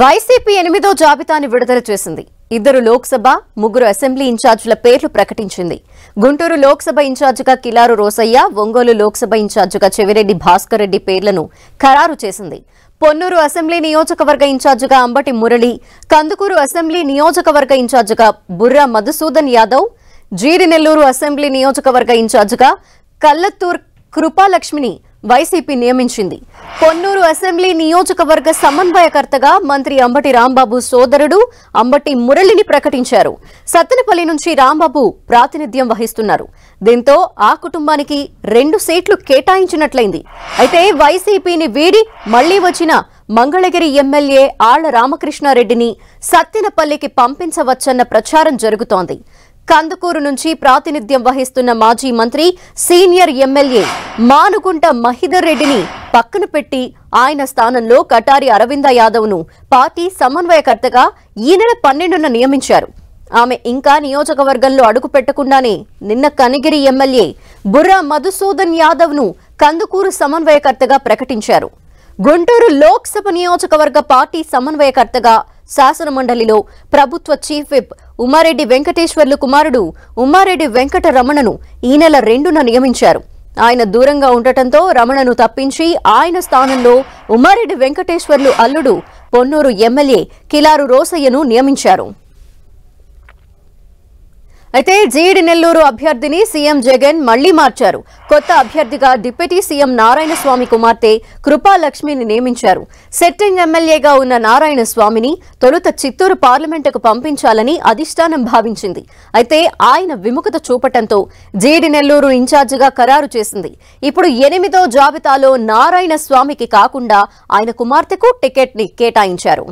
YCP ఎనిమిదో జాబితాను విడుదల చేసింది ఇద్దరు లోక్సభ ముగ్గురు అసెంబ్లీ ఇన్ఛార్జీల పేర్లు ప్రకటించింది గుంటూరు లోక్సభ ఇన్ఛార్జిగా కిలారు రోసయ్య ఒంగోలు లోక్సభ ఇన్ఛార్జిగా చెవిరెడ్డి భాస్కర్ రెడ్డి పేర్లను ఖరారు చేసింది పొన్నూరు అసెంబ్లీ నియోజకవర్గ ఇన్ఛార్జిగా అంబటి మురళి కందుకూరు అసెంబ్లీ నియోజకవర్గ ఇన్ఛార్జిగా బుర్రా మధుసూదన్ యాదవ్ జీడినెల్లూరు అసెంబ్లీ నియోజకవర్గ ఇన్ఛార్జిగా కల్లత్తూర్ కృపాలక్ష్మిని వైసీపీ నియమించింది పొన్నూరు అసెంబ్లీ నియోజకవర్గ సమన్వయకర్తగా మంత్రి అంబటి రాంబాబు సోదరుడు అంబటి మురళిని ప్రకటించారు సత్తెనపల్లి నుంచి రాంబాబు ప్రాతినిధ్యం వహిస్తున్నారు దీంతో ఆ కుటుంబానికి రెండు సీట్లు కేటాయించినట్లయింది అయితే వైసీపీని వీడి మళ్లీ వచ్చిన మంగళగిరి ఎమ్మెల్యే ఆళ్ల రామకృష్ణారెడ్డిని సత్తెనపల్లికి పంపించవచ్చన్న ప్రచారం జరుగుతోంది కందుకూరు నుంచి ప్రాతినిధ్యం వహిస్తున్న మాజీ మంత్రి సీనియర్ ఎమ్మెల్యే మానుగుంట మహిదర్ రెడ్డిని పక్కన పెట్టి ఆయన స్థానంలో కటారి అరవింద యాదవ్ను పార్టీ సమన్వయకర్తగా ఈ నెల పన్నెండున నియమించారు ఆమె ఇంకా నియోజకవర్గంలో అడుగు పెట్టకుండానే నిన్న కనిగిరి ఎమ్మెల్యే బుర్రా మధుసూదన్ యాదవ్ను కందుకూరు సమన్వయకర్తగా ప్రకటించారు గుంటూరు లోక్సభ నియోజకవర్గ పార్టీ సమన్వయకర్తగా శాసనమండలిలో ప్రభుత్వ చీఫ్ విప్ ఉమారెడ్డి వెంకటేశ్వర్లు కుమారుడు ఉమారెడ్డి వెంకట రమణను ఈ నెల రెండున నియమించారు ఆయన దూరంగా ఉండటంతో రమణను తప్పించి ఆయన స్థానంలో ఉమారెడ్డి వెంకటేశ్వర్లు అల్లుడు పొన్నూరు ఎమ్మెల్యే కిలారు రోసయ్యను నియమించారు అయితే జీడి నెల్లూరు అభ్యర్థిని సీఎం జగన్ మళ్లీ మార్చారు కొత్త అభ్యర్థిగా డిప్యూటీ సీఎం నారాయణ స్వామి కుమార్తె కృపాలక్ష్మిని నియమించారు సెట్టింగ్ ఎమ్మెల్యేగా ఉన్న నారాయణ స్వామిని తొలుత చిత్తూరు పార్లమెంటుకు పంపించాలని అధిష్టానం భావించింది అయితే ఆయన విముఖత చూపటంతో జీడి నెల్లూరు ఇన్ఛార్జిగా ఖరారు చేసింది ఇప్పుడు ఎనిమిదో జాబితాలో నారాయణ స్వామికి కాకుండా ఆయన కుమార్తెకు టికెట్ని కేటాయించారు